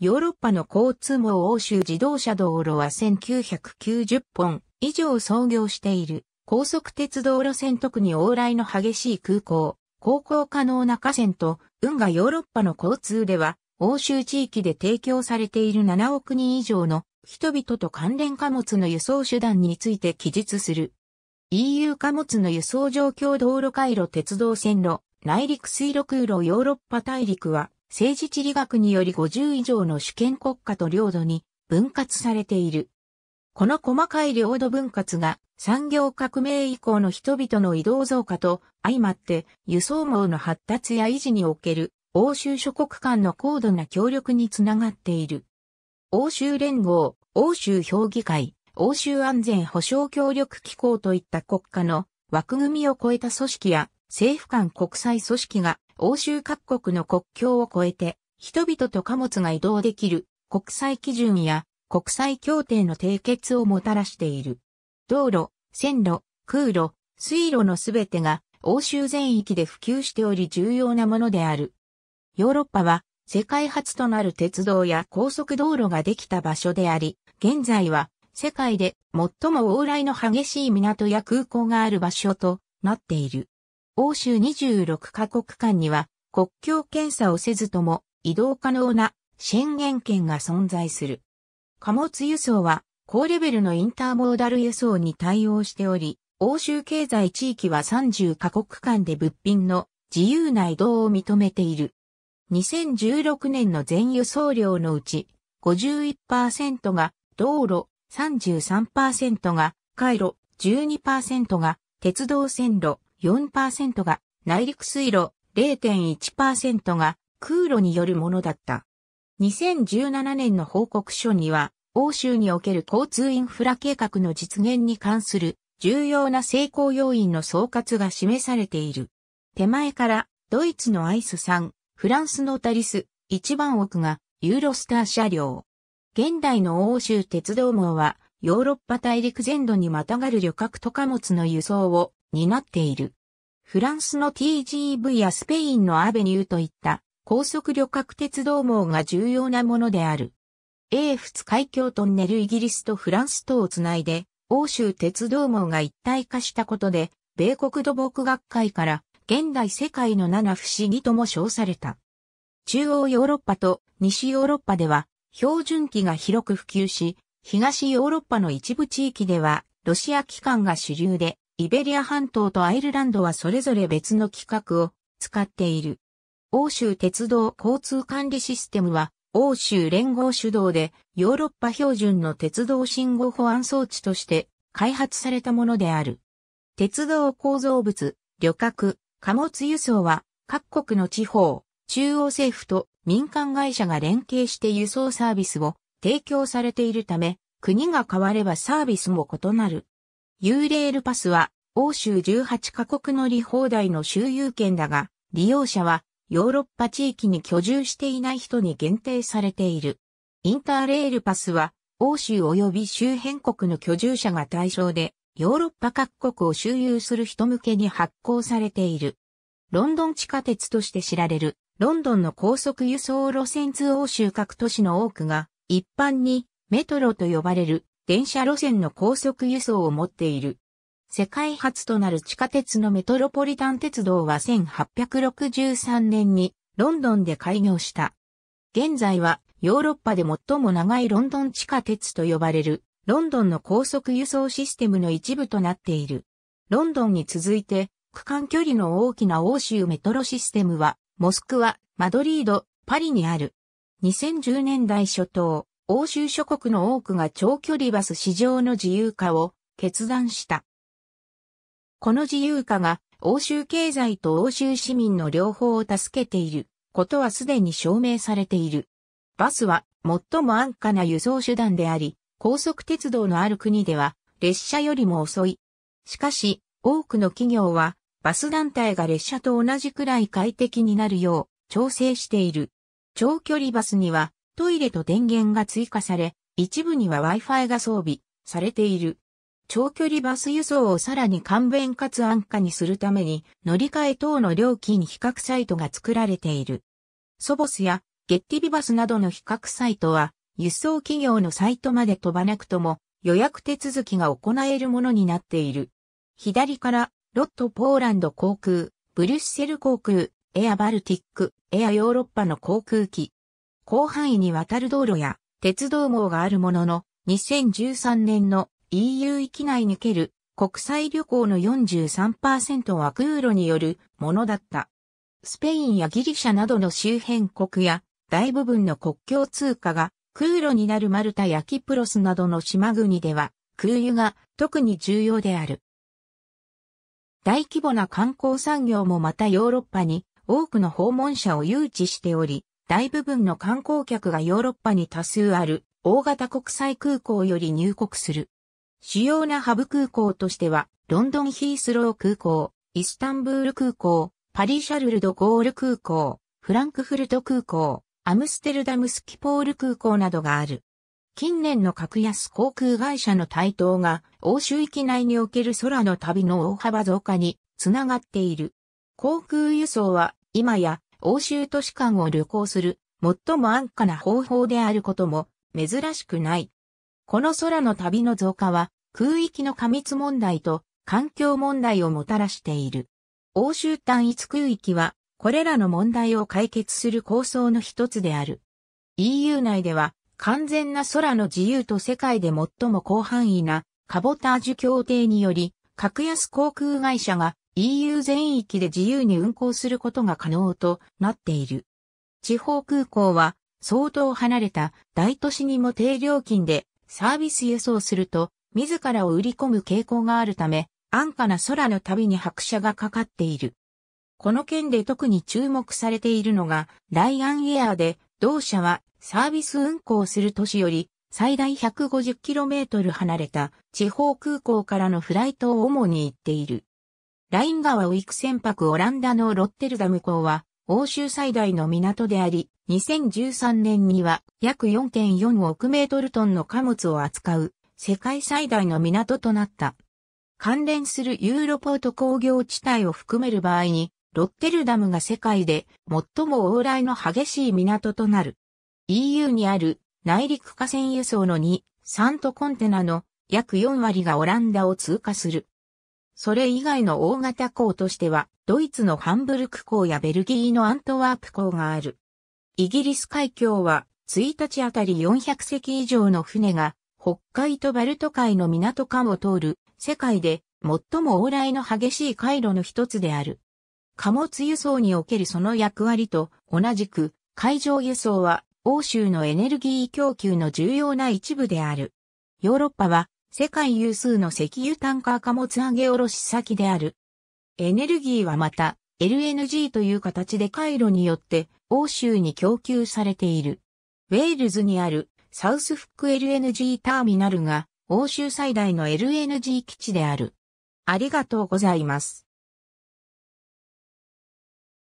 ヨーロッパの交通網欧州自動車道路は1990本以上創業している。高速鉄道路線特に往来の激しい空港、航行可能な河川と、運河ヨーロッパの交通では、欧州地域で提供されている7億人以上の人々と関連貨物の輸送手段について記述する。EU 貨物の輸送状況道路回路鉄道線路、内陸水路空路ヨーロッパ大陸は政治地理学により50以上の主権国家と領土に分割されている。この細かい領土分割が産業革命以降の人々の移動増加と相まって輸送網の発達や維持における欧州諸国間の高度な協力につながっている。欧州連合、欧州評議会、欧州安全保障協力機構といった国家の枠組みを超えた組織や政府間国際組織が欧州各国の国境を越えて、人々と貨物が移動できる国際基準や国際協定の締結をもたらしている。道路、線路、空路、水路のすべてが欧州全域で普及しており重要なものである。ヨーロッパは世界初となる鉄道や高速道路ができた場所であり、現在は世界で最も往来の激しい港や空港がある場所となっている。欧州26カ国間には国境検査をせずとも移動可能な宣言権が存在する。貨物輸送は高レベルのインターモーダル輸送に対応しており、欧州経済地域は30カ国間で物品の自由な移動を認めている。2016年の全輸送量のうち51%が道路、33%が回路、12%が鉄道線路、4%が内陸水路、0.1%が空路によるものだった。2017年の報告書には、欧州における交通インフラ計画の実現に関する重要な成功要因の総括が示されている。手前から、ドイツのアイス3、フランスのタリス、一番奥がユーロスター車両。現代の欧州鉄道網は、ヨーロッパ大陸全土にまたがる旅客と貨物の輸送を担っている。フランスの TGV やスペインのアベニューといった高速旅客鉄道網が重要なものである。英仏海峡トンネルイギリスとフランスとをつないで、欧州鉄道網が一体化したことで、米国土木学会から現代世界の七不思議とも称された。中央ヨーロッパと西ヨーロッパでは標準機が広く普及し、東ヨーロッパの一部地域ではロシア機関が主流で、イベリア半島とアイルランドはそれぞれ別の規格を使っている。欧州鉄道交通管理システムは欧州連合主導でヨーロッパ標準の鉄道信号保安装置として開発されたものである。鉄道構造物、旅客、貨物輸送は各国の地方、中央政府と民間会社が連携して輸送サービスを提供されているため、国が変わればサービスも異なる。ユーレールパスは欧州18カ国乗り放題の周遊券だが、利用者はヨーロッパ地域に居住していない人に限定されている。インターレールパスは欧州及び周辺国の居住者が対象で、ヨーロッパ各国を周遊する人向けに発行されている。ロンドン地下鉄として知られる、ロンドンの高速輸送路線図欧州各都市の多くが、一般にメトロと呼ばれる電車路線の高速輸送を持っている。世界初となる地下鉄のメトロポリタン鉄道は1863年にロンドンで開業した。現在はヨーロッパで最も長いロンドン地下鉄と呼ばれるロンドンの高速輸送システムの一部となっている。ロンドンに続いて区間距離の大きな欧州メトロシステムはモスクワ、マドリード、パリにある。2010年代初頭、欧州諸国の多くが長距離バス市場の自由化を決断した。この自由化が欧州経済と欧州市民の両方を助けていることはすでに証明されている。バスは最も安価な輸送手段であり、高速鉄道のある国では列車よりも遅い。しかし、多くの企業はバス団体が列車と同じくらい快適になるよう調整している。長距離バスにはトイレと電源が追加され、一部には Wi-Fi が装備されている。長距離バス輸送をさらに簡便かつ安価にするために乗り換え等の料金比較サイトが作られている。ソボスやゲッティビバスなどの比較サイトは輸送企業のサイトまで飛ばなくとも予約手続きが行えるものになっている。左からロットポーランド航空、ブリュッセル航空、エアバルティック、エアヨーロッパの航空機、広範囲にわたる道路や鉄道網があるものの、2013年の EU 域内における国際旅行の43%は空路によるものだった。スペインやギリシャなどの周辺国や大部分の国境通貨が空路になるマルタやキプロスなどの島国では空輸が特に重要である。大規模な観光産業もまたヨーロッパに多くの訪問者を誘致しており、大部分の観光客がヨーロッパに多数ある大型国際空港より入国する。主要なハブ空港としては、ロンドンヒースロー空港、イスタンブール空港、パリシャルルドゴール空港、フランクフルト空港、アムステルダムスキポール空港などがある。近年の格安航空会社の台頭が欧州域内における空の旅の大幅増加につながっている。航空輸送は今や欧州都市間を旅行する最も安価な方法であることも珍しくない。この空の旅の増加は空域の過密問題と環境問題をもたらしている。欧州単一空域はこれらの問題を解決する構想の一つである。EU 内では完全な空の自由と世界で最も広範囲なカボタージュ協定により格安航空会社が EU 全域で自由に運航することが可能となっている。地方空港は相当離れた大都市にも低料金でサービス輸送すると自らを売り込む傾向があるため安価な空の旅に拍車がかかっている。この件で特に注目されているのがライアンエアで同社はサービス運航する都市より最大 150km 離れた地方空港からのフライトを主に行っている。ライン川をク船舶オランダのロッテルダム港は、欧州最大の港であり、2013年には約4.4億メートルトンの貨物を扱う世界最大の港となった。関連するユーロポート工業地帯を含める場合に、ロッテルダムが世界で最も往来の激しい港となる。EU にある内陸河川輸送の2、3とコンテナの約4割がオランダを通過する。それ以外の大型港としては、ドイツのハンブルク港やベルギーのアントワープ港がある。イギリス海峡は、1日あたり400隻以上の船が、北海とバルト海の港間を通る、世界で最も往来の激しい回路の一つである。貨物輸送におけるその役割と同じく海上輸送は欧州のエネルギー供給の重要な一部である。ヨーロッパは世界有数の石油タンカー貨物上げ下ろし先である。エネルギーはまた LNG という形で回路によって欧州に供給されている。ウェールズにあるサウスフック LNG ターミナルが欧州最大の LNG 基地である。ありがとうございます。